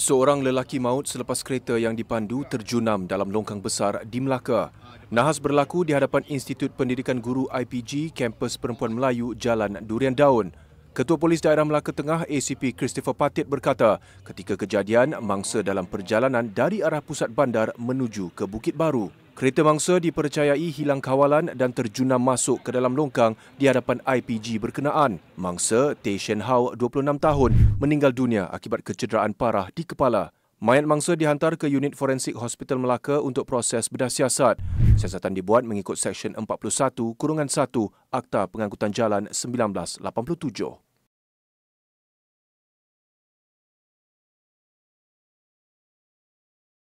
Seorang lelaki maut selepas kereta yang dipandu terjunam dalam longkang besar di Melaka. Nahas berlaku di hadapan Institut Pendidikan Guru IPG Kampus Perempuan Melayu Jalan Durian Daun. Ketua Polis Daerah Melaka Tengah ACP Christopher Patit berkata, ketika kejadian mangsa dalam perjalanan dari arah pusat bandar menuju ke Bukit Baru. Kereta mangsa dipercayai hilang kawalan dan terjunam masuk ke dalam longkang di hadapan IPG berkenaan. Mangsa Tay Shen Hao, 26 tahun, meninggal dunia akibat kecederaan parah di kepala. Mayat mangsa dihantar ke unit forensik Hospital Melaka untuk proses bedah siasat. Siasatan dibuat mengikut Seksyen 41-1 Akta Pengangkutan Jalan 1987.